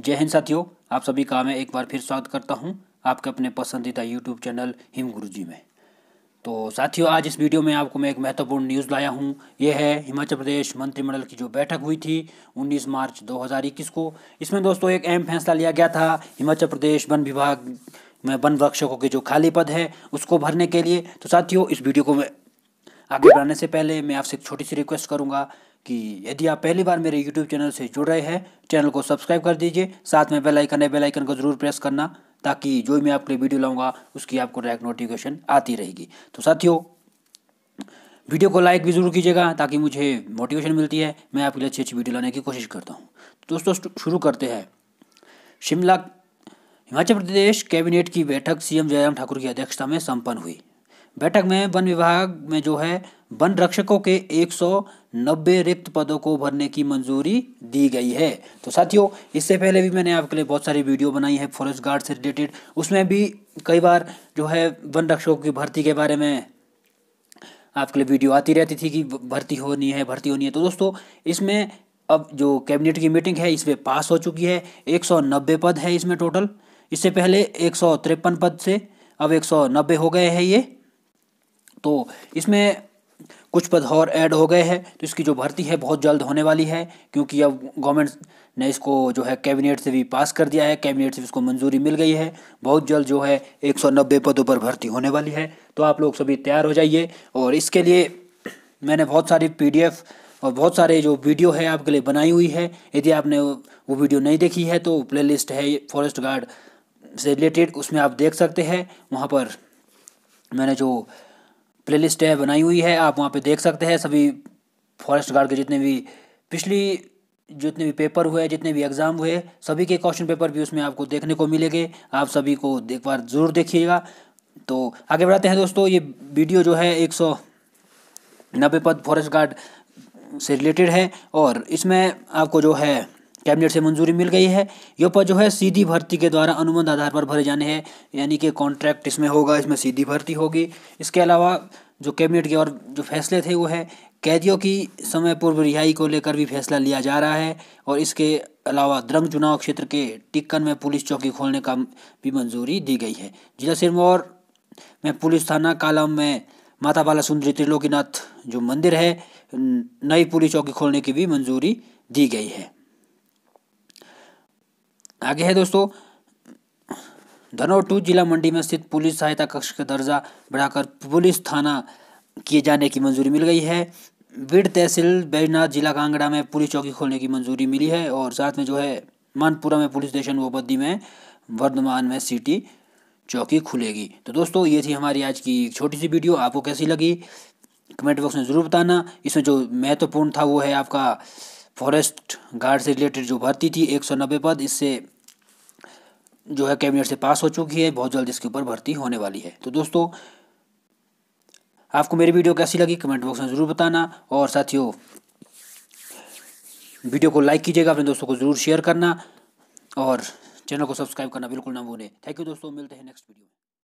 जय हिंद साथियों आप सभी का मैं एक बार फिर स्वागत करता हूं आपके अपने पसंदीदा यूट्यूब चैनल हिम गुरु जी में तो साथियों आज इस वीडियो में आपको मैं एक महत्वपूर्ण न्यूज़ लाया हूं ये है हिमाचल प्रदेश मंत्रिमंडल की जो बैठक हुई थी 19 मार्च 2021 को इसमें दोस्तों एक अहम फैसला लिया गया था हिमाचल प्रदेश वन विभाग में वन रक्षकों के जो खाली पद है उसको भरने के लिए तो साथियों इस वीडियो को मैं आगे बढ़ाने से पहले मैं आपसे एक छोटी सी रिक्वेस्ट करूंगा कि यदि आप पहली बार मेरे YouTube चैनल से जुड़ रहे हैं चैनल को सब्सक्राइब कर दीजिए साथ में बेल आइकन है बेल आइकन को ज़रूर प्रेस करना ताकि जो भी मैं आपके वीडियो लाऊंगा उसकी आपको डायरेक्ट नोटिफिकेशन आती रहेगी तो साथियों वीडियो को लाइक भी ज़रूर कीजिएगा ताकि मुझे मोटिवेशन मिलती है मैं आपके लिए अच्छी अच्छी वीडियो लाने की कोशिश करता हूँ तो दोस्तों शुरू करते हैं शिमला हिमाचल प्रदेश कैबिनेट की बैठक सीएम जयराम ठाकुर की अध्यक्षता में संपन्न हुई बैठक में वन विभाग में जो है वन रक्षकों के 190 रिक्त पदों को भरने की मंजूरी दी गई है तो साथियों इससे पहले भी मैंने आपके लिए बहुत सारी वीडियो बनाई है फॉरेस्ट गार्ड से रिलेटेड उसमें भी कई बार जो है वन रक्षकों की भर्ती के बारे में आपके लिए वीडियो आती रहती थी कि भर्ती होनी है भर्ती होनी है तो दोस्तों इसमें अब जो कैबिनेट की मीटिंग है इसमें पास हो चुकी है एक पद है इसमें टोटल इससे पहले एक पद से अब एक हो गए हैं ये तो इसमें कुछ पद और ऐड हो गए हैं तो इसकी जो भर्ती है बहुत जल्द होने वाली है क्योंकि अब गवर्नमेंट ने इसको जो है कैबिनेट से भी पास कर दिया है कैबिनेट से इसको मंजूरी मिल गई है बहुत जल्द जो है 190 पदों पर भर्ती होने वाली है तो आप लोग सभी तैयार हो जाइए और इसके लिए मैंने बहुत सारी एफ़ और बहुत सारे जो वीडियो है आपके लिए बनाई हुई है यदि आपने वो वीडियो नहीं देखी है तो लिस्ट है फॉरेस्ट गार्ड से रिलेटेड उसमें आप देख सकते हैं वहाँ पर मैंने जो प्लेलिस्ट है बनाई हुई है आप वहाँ पे देख सकते हैं सभी फॉरेस्ट गार्ड के जितने भी पिछली जितने भी पेपर हुए जितने भी एग्ज़ाम हुए सभी के क्वेश्चन पेपर भी उसमें आपको देखने को मिलेंगे आप सभी को एक बार ज़रूर देखिएगा तो आगे बढ़ाते हैं दोस्तों ये वीडियो जो है एक सौ नब्बे पद फॉरेस्ट गार्ड से रिलेटेड है और इसमें आपको जो है कैबिनेट से मंजूरी मिल गई है ये पद जो है सीधी भर्ती के द्वारा अनुबंध आधार पर भरे जाने हैं यानी कि कॉन्ट्रैक्ट इसमें होगा इसमें सीधी भर्ती होगी इसके अलावा जो कैबिनेट के और जो फैसले थे वो है कैदियों की समय पूर्व रिहाई को लेकर भी फैसला लिया जा रहा है और इसके अलावा द्रंग चुनाव क्षेत्र के टिक्कन में पुलिस चौकी खोलने का भी मंजूरी दी गई है जिला सिरमौर में पुलिस थाना कालम में माता बाला सुंदरी त्रिलोकीनाथ जो मंदिर है नई पुलिस चौकी खोलने की भी मंजूरी दी गई है आगे है दोस्तों टू जिला मंडी में स्थित पुलिस सहायता कक्ष का दर्जा बढ़ाकर पुलिस थाना किए जाने की मंजूरी मिल गई है बीड तहसील बैजनाथ जिला कांगड़ा में पुलिस चौकी खोलने की मंजूरी मिली है और साथ में जो है मानपुरा में पुलिस स्टेशन गोपद्दी में वर्धमान में सिटी चौकी खुलेगी तो दोस्तों ये थी हमारी आज की छोटी सी वीडियो आपको कैसी लगी कमेंट बॉक्स में ज़रूर बताना इसमें जो महत्वपूर्ण था वो है आपका फॉरेस्ट गार्ड से रिलेटेड जो भर्ती थी एक सौ नब्बे पद इससे जो है कैबिनेट से पास हो चुकी है बहुत जल्द इसके ऊपर भर्ती होने वाली है तो दोस्तों आपको मेरी वीडियो कैसी लगी कमेंट बॉक्स में ज़रूर बताना और साथियों वीडियो को लाइक कीजिएगा अपने दोस्तों को ज़रूर शेयर करना और चैनल को सब्सक्राइब करना बिल्कुल ना भूलें थैंक यू दोस्तों मिलते हैं नेक्स्ट वीडियो